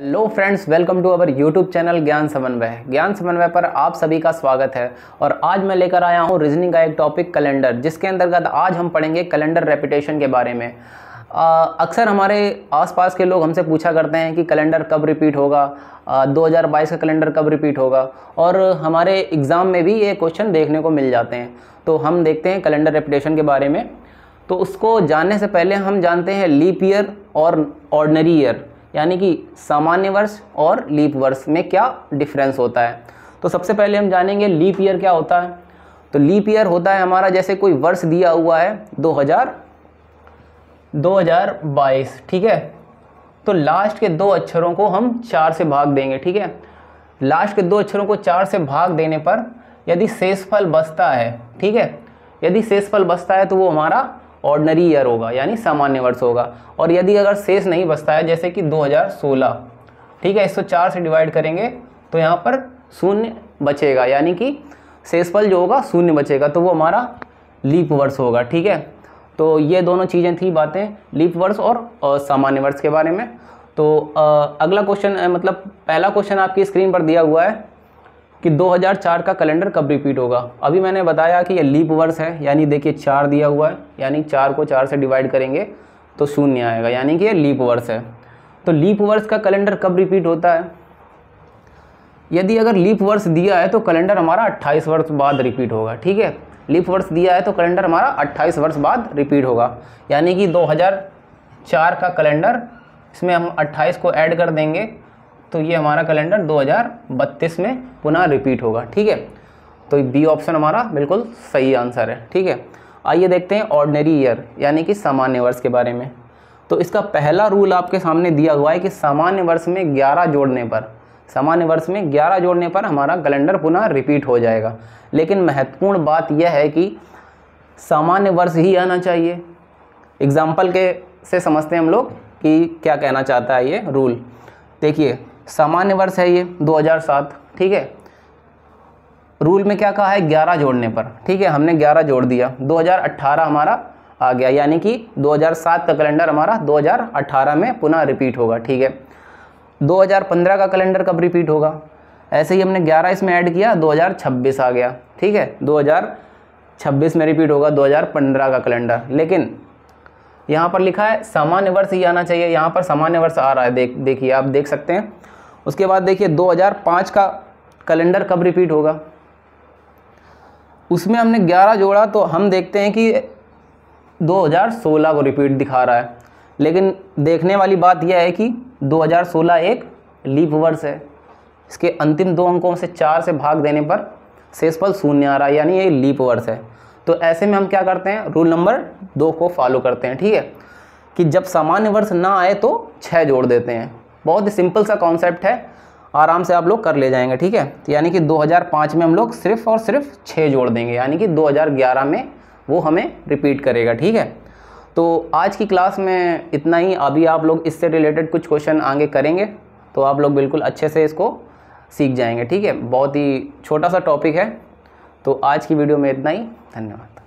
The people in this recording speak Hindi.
hello friends welcome to our YouTube channel Gyan Samanvay ज्ञान समन्वय पर आप सभी का स्वागत है और आज मैं लेकर आया हूँ रीजनिंग का एक टॉपिक कैलेंडर जिसके अंतर्गत आज हम पढ़ेंगे कैलेंडर रेपिटेशन के बारे में अक्सर हमारे आसपास के लोग हमसे पूछा करते हैं कि कैलेंडर कब रिपीट होगा आ, 2022 का कैलेंडर कब रिपीट होगा और हमारे एग्ज़ाम में भी ये क्वेश्चन देखने को मिल जाते हैं तो हम देखते हैं कैलेंडर रेपिटेशन के बारे में तो उसको जानने से पहले हम जानते हैं लीप ईयर और ऑर्डनरी ईयर यानी कि सामान्य वर्ष और लीप वर्ष में क्या डिफरेंस होता है तो सबसे पहले हम जानेंगे लीप ईयर क्या होता है तो लीप ईयर होता है हमारा जैसे कोई वर्ष दिया हुआ है 2000 2022 ठीक है तो लास्ट के दो अक्षरों को हम चार से भाग देंगे ठीक है लास्ट के दो अक्षरों को चार से भाग देने पर यदि शेषफल बसता है ठीक है यदि शेषफल बसता है तो वो हमारा ऑर्डनरी ईयर होगा यानी सामान्य वर्ष होगा और यदि अगर शेष नहीं बचता है जैसे कि 2016 ठीक है चार से डिवाइड करेंगे तो यहाँ पर शून्य बचेगा यानी कि शेषफल जो होगा शून्य बचेगा तो वो हमारा लीप वर्ष होगा ठीक है तो ये दोनों चीज़ें थी बातें लीप वर्ष और सामान्य वर्ष के बारे में तो अगला क्वेश्चन मतलब पहला क्वेश्चन आपकी स्क्रीन पर दिया हुआ है कि 2004 का कैलेंडर कब रिपीट होगा अभी मैंने बताया कि ये लीप वर्ष है यानी देखिए चार दिया हुआ है यानी चार को चार से डिवाइड करेंगे तो शून्य आएगा यानी कि ये लीप वर्ष है तो लीप वर्ष का कैलेंडर कब रिपीट होता है यदि अगर लीप वर्ष दिया है तो कैलेंडर हमारा 28 वर्ष बाद रिपीट होगा ठीक है लीप वर्ष दिया है तो कैलेंडर हमारा 28 वर्ष बाद रिपीट होगा यानी कि 2004 का कैलेंडर इसमें हम 28 को ऐड कर देंगे तो ये हमारा कैलेंडर 2032 में पुनः रिपीट होगा ठीक है तो बी ऑप्शन हमारा बिल्कुल सही आंसर है ठीक है आइए देखते हैं ऑर्डनरी ईयर यानी कि सामान्य वर्ष के बारे में तो इसका पहला रूल आपके सामने दिया हुआ है कि सामान्य वर्ष में ग्यारह जोड़ने पर सामान्य वर्ष में ग्यारह जोड़ने पर हमारा कैलेंडर पुनः रिपीट हो जाएगा लेकिन महत्वपूर्ण बात यह है कि सामान्य वर्ष ही आना चाहिए एग्ज़ाम्पल के से समझते हैं हम लोग कि क्या कहना चाहता है ये रूल देखिए सामान्य वर्ष है ये 2007 ठीक है रूल में क्या कहा है 11 जोड़ने पर ठीक है हमने 11 जोड़ दिया 2018 हमारा आ गया यानी कि 2007 का कैलेंडर हमारा 2018 में पुनः रिपीट होगा ठीक है 2015 का कैलेंडर कब रिपीट होगा ऐसे ही हमने 11 इसमें ऐड किया 2026 आ गया ठीक है 2026 में रिपीट होगा 2015 का कैलेंडर लेकिन यहाँ पर लिखा है सामान्य वर्ष ही आना चाहिए यहाँ पर सामान्य वर्ष आ रहा है देख देखिए आप देख सकते हैं उसके बाद देखिए 2005 का कैलेंडर कब रिपीट होगा उसमें हमने 11 जोड़ा तो हम देखते हैं कि 2016 को रिपीट दिखा रहा है लेकिन देखने वाली बात यह है कि 2016 एक लीप वर्ष है इसके अंतिम दो अंकों से चार से भाग देने पर शेषफल शून्य आ रहा है यानी ये लीप वर्ष है तो ऐसे में हम क्या करते हैं रूल नंबर दो को फॉलो करते हैं ठीक है कि जब सामान्य वर्ष ना आए तो छः जोड़ देते हैं बहुत ही सिंपल सा कॉन्सेप्ट है आराम से आप लोग कर ले जाएंगे ठीक है तो यानी कि 2005 में हम लोग सिर्फ और सिर्फ छः जोड़ देंगे यानी कि 2011 में वो हमें रिपीट करेगा ठीक है तो आज की क्लास में इतना ही अभी आप लोग इससे रिलेटेड कुछ क्वेश्चन आगे करेंगे तो आप लोग बिल्कुल अच्छे से इसको सीख जाएंगे ठीक है बहुत ही छोटा सा टॉपिक है तो आज की वीडियो में इतना ही धन्यवाद